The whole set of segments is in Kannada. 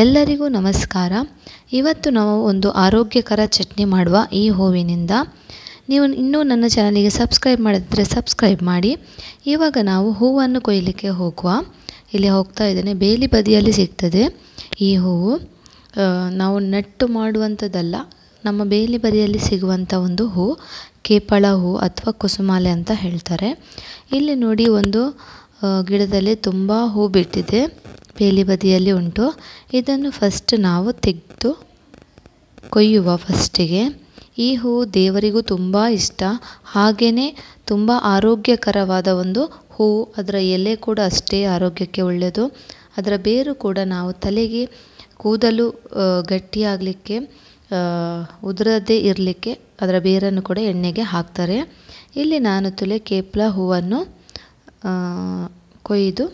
ಎಲ್ಲರಿಗೂ ನಮಸ್ಕಾರ ಇವತ್ತು ನಾವು ಒಂದು ಆರೋಗ್ಯಕರ ಚಟ್ನಿ ಮಾಡುವ ಈ ಹೂವಿನಿಂದ ನೀವು ಇನ್ನೂ ನನ್ನ ಚಾನಲಿಗೆ ಸಬ್ಸ್ಕ್ರೈಬ್ ಮಾಡಿದರೆ ಸಬ್ಸ್ಕ್ರೈಬ್ ಮಾಡಿ ಇವಾಗ ನಾವು ಹೂವನ್ನು ಕೊಯ್ಲಿಕ್ಕೆ ಹೋಗುವ ಇಲ್ಲಿ ಹೋಗ್ತಾ ಇದ್ದೇನೆ ಬೇಲಿ ಬದಿಯಲ್ಲಿ ಸಿಗ್ತದೆ ಈ ಹೂವು ನಾವು ನೆಟ್ಟು ಮಾಡುವಂಥದ್ದಲ್ಲ ನಮ್ಮ ಬೇಲಿ ಬದಿಯಲ್ಲಿ ಸಿಗುವಂಥ ಒಂದು ಹೂ ಕೇಪಳ ಹೂ ಅಥವಾ ಕುಸುಮಾಲೆ ಅಂತ ಹೇಳ್ತಾರೆ ಇಲ್ಲಿ ನೋಡಿ ಒಂದು ಗಿಡದಲ್ಲಿ ತುಂಬ ಹೂ ಬಿಟ್ಟಿದೆ ಬೇಲಿ ಬದಿಯಲ್ಲಿ ಉಂಟು ಇದನ್ನು ಫಸ್ಟ್ ನಾವು ತೆಗೆದು ಕೊಯ್ಯುವ ಫಸ್ಟಿಗೆ ಈ ಹೂವು ದೇವರಿಗೂ ತುಂಬ ಇಷ್ಟ ಹಾಗೆಯೇ ತುಂಬ ಆರೋಗ್ಯಕರವಾದ ಒಂದು ಹೂವು ಅದರ ಎಲೆ ಕೂಡ ಅಷ್ಟೇ ಆರೋಗ್ಯಕ್ಕೆ ಒಳ್ಳೆಯದು ಅದರ ಬೇರು ಕೂಡ ನಾವು ತಲೆಗೆ ಕೂದಲು ಗಟ್ಟಿಯಾಗಲಿಕ್ಕೆ ಉದುರದೇ ಇರಲಿಕ್ಕೆ ಅದರ ಬೇರನ್ನು ಕೂಡ ಎಣ್ಣೆಗೆ ಹಾಕ್ತಾರೆ ಇಲ್ಲಿ ನಾನು ತುಲೆ ಕೇಪ್ಲ ಹೂವನ್ನು ಕೊಯ್ದು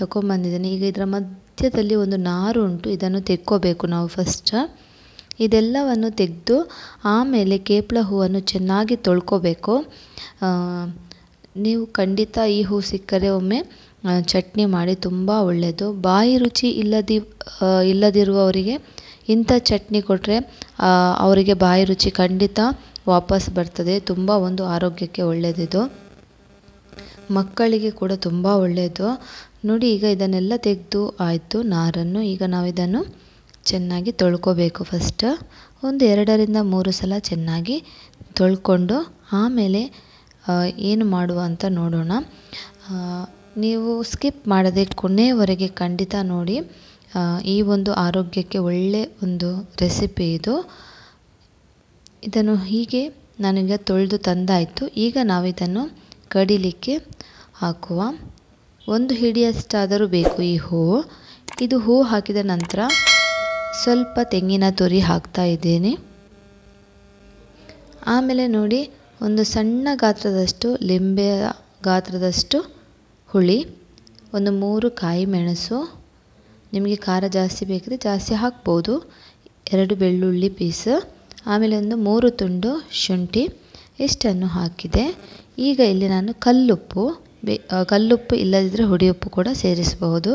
ತಗೊಂಬಂದಿದ್ದೀನಿ ಈಗ ಇದರ ಮಧ್ಯದಲ್ಲಿ ಒಂದು ನಾರು ಉಂಟು ಇದನ್ನು ತೆಕ್ಕೋಬೇಕು ನಾವು ಫಸ್ಟ ಇದೆಲ್ಲವನ್ನು ತೆಗೆದು ಆಮೇಲೆ ಕೇಪಳ ಹೂವನ್ನು ಚೆನ್ನಾಗಿ ತೊಳ್ಕೋಬೇಕು ನೀವು ಖಂಡಿತ ಈ ಹೂ ಸಿಕ್ಕರೆ ಒಮ್ಮೆ ಚಟ್ನಿ ಮಾಡಿ ತುಂಬ ಒಳ್ಳೆಯದು ಬಾಯಿ ರುಚಿ ಇಲ್ಲದಿ ಇಲ್ಲದಿರುವವರಿಗೆ ಇಂಥ ಚಟ್ನಿ ಕೊಟ್ಟರೆ ಅವರಿಗೆ ಬಾಯಿ ರುಚಿ ಖಂಡಿತ ವಾಪಸ್ ಬರ್ತದೆ ತುಂಬ ಒಂದು ಆರೋಗ್ಯಕ್ಕೆ ಒಳ್ಳೆಯದಿದು ಮಕ್ಕಳಿಗೆ ಕೂಡ ತುಂಬ ಒಳ್ಳೆಯದು ನೋಡಿ ಈಗ ಇದನ್ನೆಲ್ಲ ತೆಗೆದು ಆಯಿತು ನಾರನ್ನು ಈಗ ನಾವು ಇದನ್ನು ಚೆನ್ನಾಗಿ ತೊಳ್ಕೋಬೇಕು ಫಸ್ಟ್ ಒಂದು ಎರಡರಿಂದ ಮೂರು ಸಲ ಚೆನ್ನಾಗಿ ತೊಳ್ಕೊಂಡು ಆಮೇಲೆ ಏನು ಮಾಡುವ ಅಂತ ನೋಡೋಣ ನೀವು ಸ್ಕಿಪ್ ಮಾಡದೆ ಕೊನೆಯವರೆಗೆ ಖಂಡಿತ ನೋಡಿ ಈ ಒಂದು ಆರೋಗ್ಯಕ್ಕೆ ಒಳ್ಳೆ ಒಂದು ರೆಸಿಪಿ ಇದು ಇದನ್ನು ಹೀಗೆ ನನಗೆ ತೊಳೆದು ತಂದಾಯಿತು ಈಗ ನಾವು ಕಡಿಲಿಕ್ಕೆ ಹಾಕುವ ಒಂದು ಹಿಡಿಯಷ್ಟಾದರೂ ಬೇಕು ಈ ಹೂವು ಇದು ಹೂವು ಹಾಕಿದ ನಂತರ ಸ್ವಲ್ಪ ತೆಂಗಿನ ತುರಿ ಹಾಕ್ತಾ ಇದ್ದೀನಿ ಆಮೇಲೆ ನೋಡಿ ಒಂದು ಸಣ್ಣ ಗಾತ್ರದಷ್ಟು ಲಿಂಬೆಯ ಗಾತ್ರದಷ್ಟು ಹುಳಿ ಒಂದು ಮೂರು ಕಾಯಿ ಮೆಣಸು ನಿಮಗೆ ಖಾರ ಜಾಸ್ತಿ ಬೇಕಿದ್ರೆ ಜಾಸ್ತಿ ಹಾಕ್ಬೋದು ಎರಡು ಬೆಳ್ಳುಳ್ಳಿ ಪೀಸ್ ಆಮೇಲೆ ಒಂದು ಮೂರು ತುಂಡು ಶುಂಠಿ ಇಷ್ಟನ್ನು ಹಾಕಿದೆ ಈಗ ಇಲ್ಲಿ ನಾನು ಕಲ್ಲುಪ್ಪು ಬೆ ಕಲ್ಲುಪ್ಪು ಇಲ್ಲದಿದ್ದರೆ ಹುಡಿ ಉಪ್ಪು ಕೂಡ ಸೇರಿಸಬಹುದು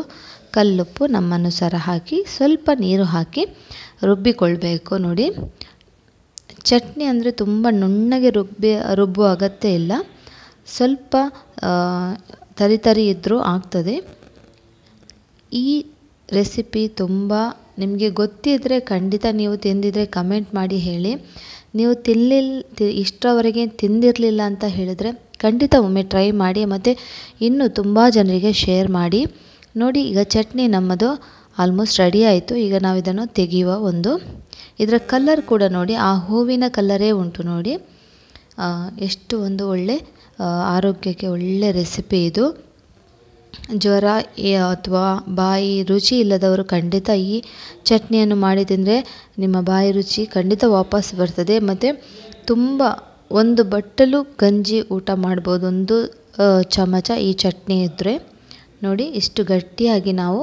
ಕಲ್ಲುಪ್ಪು ನಮ್ಮನುಸಾರ ಹಾಕಿ ಸ್ವಲ್ಪ ನೀರು ಹಾಕಿ ರುಬ್ಬಿಕೊಳ್ಬೇಕು ನೋಡಿ ಚಟ್ನಿ ಅಂದರೆ ತುಂಬ ನುಣ್ಣಗೆ ರುಬ್ಬಿ ರುಬ್ಬುವ ಅಗತ್ಯ ಇಲ್ಲ ಸ್ವಲ್ಪ ತರಿ ತರಿ ಇದ್ದರೂ ಆಗ್ತದೆ ಈ ರೆಸಿಪಿ ತುಂಬ ನಿಮಗೆ ಗೊತ್ತಿದ್ದರೆ ಖಂಡಿತ ನೀವು ತಿಂದಿದ್ದರೆ ಕಮೆಂಟ್ ಮಾಡಿ ಹೇಳಿ ನೀವು ತಿನ್ನಲಿಲ್ಲ ಇಷ್ಟರವರೆಗೆ ತಿಂದಿರಲಿಲ್ಲ ಅಂತ ಹೇಳಿದರೆ ಖಂಡಿತ ಒಮ್ಮೆ ಟ್ರೈ ಮಾಡಿ ಮತ್ತು ಇನ್ನೂ ತುಂಬ ಜನರಿಗೆ ಶೇರ್ ಮಾಡಿ ನೋಡಿ ಈಗ ಚಟ್ನಿ ನಮ್ಮದು ಆಲ್ಮೋಸ್ಟ್ ರೆಡಿ ಆಯಿತು ಈಗ ನಾವು ಇದನ್ನು ತೆಗೆಯುವ ಒಂದು ಇದರ ಕಲರ್ ಕೂಡ ನೋಡಿ ಆ ಹೂವಿನ ಕಲ್ಲರೇ ಉಂಟು ನೋಡಿ ಎಷ್ಟು ಒಂದು ಒಳ್ಳೆ ಆರೋಗ್ಯಕ್ಕೆ ಒಳ್ಳೆ ರೆಸಿಪಿ ಇದು ಜ್ವರ ಅಥವಾ ಬಾಯಿ ರುಚಿ ಇಲ್ಲದವರು ಖಂಡಿತ ಈ ಚಟ್ನಿಯನ್ನು ಮಾಡಿ ತಿಂದರೆ ನಿಮ್ಮ ಬಾಯಿ ರುಚಿ ಖಂಡಿತ ವಾಪಸ್ ಬರ್ತದೆ ಮತ್ತು ತುಂಬ ಒಂದು ಬಟ್ಟಲು ಗಂಜಿ ಊಟ ಮಾಡ್ಬೋದು ಒಂದು ಚಮಚ ಈ ಚಟ್ನಿ ಇದ್ದರೆ ನೋಡಿ ಇಷ್ಟು ಗಟ್ಟಿಯಾಗಿ ನಾವು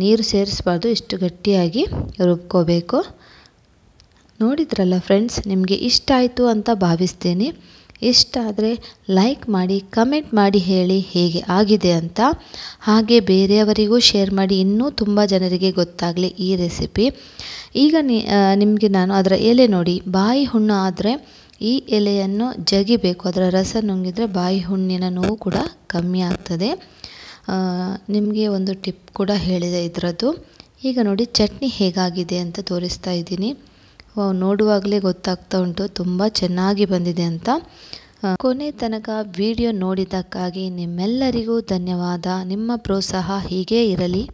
ನೀರು ಸೇರಿಸ್ಬಾರ್ದು ಇಷ್ಟು ಗಟ್ಟಿಯಾಗಿ ರುಬ್ಕೋಬೇಕು ನೋಡಿದ್ರಲ್ಲ ಫ್ರೆಂಡ್ಸ್ ನಿಮಗೆ ಇಷ್ಟ ಆಯಿತು ಅಂತ ಭಾವಿಸ್ತೀನಿ ಇಷ್ಟ ಲೈಕ್ ಮಾಡಿ ಕಮೆಂಟ್ ಮಾಡಿ ಹೇಳಿ ಹೇಗೆ ಆಗಿದೆ ಅಂತ ಹಾಗೆ ಬೇರೆಯವರಿಗೂ ಶೇರ್ ಮಾಡಿ ಇನ್ನೂ ತುಂಬ ಜನರಿಗೆ ಗೊತ್ತಾಗಲಿ ಈ ರೆಸಿಪಿ ಈಗ ನಿಮಗೆ ನಾನು ಅದರ ಎಲೆ ನೋಡಿ ಬಾಯಿ ಹುಣ್ಣು ಆದರೆ ಈ ಎಲೆಯನ್ನು ಜಗಿಬೇಕು ಅದರ ರಸ ನುಂಗಿದರೆ ಬಾಯಿ ಹುಣ್ಣಿನ ನೋವು ಕೂಡ ಕಮ್ಮಿ ಆಗ್ತದೆ ನಿಮಗೆ ಒಂದು ಟಿಪ್ ಕೂಡ ಹೇಳಿದೆ ಇದರದ್ದು ಈಗ ನೋಡಿ ಚಟ್ನಿ ಹೇಗಾಗಿದೆ ಅಂತ ತೋರಿಸ್ತಾ ಇದ್ದೀನಿ ನೋಡುವಾಗಲೇ ಗೊತ್ತಾಗ್ತಾ ಉಂಟು ತುಂಬ ಚೆನ್ನಾಗಿ ಬಂದಿದೆ ಅಂತ ಕೊನೆ ತನಕ ವಿಡಿಯೋ ನೋಡಿದ್ದಕ್ಕಾಗಿ ನಿಮ್ಮೆಲ್ಲರಿಗೂ ಧನ್ಯವಾದ ನಿಮ್ಮ ಪ್ರೋತ್ಸಾಹ ಹೀಗೇ ಇರಲಿ